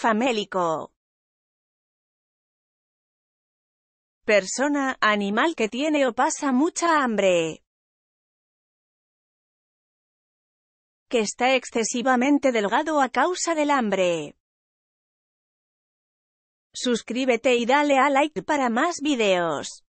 famélico. Persona, animal que tiene o pasa mucha hambre. Que está excesivamente delgado a causa del hambre. Suscríbete y dale a like para más videos.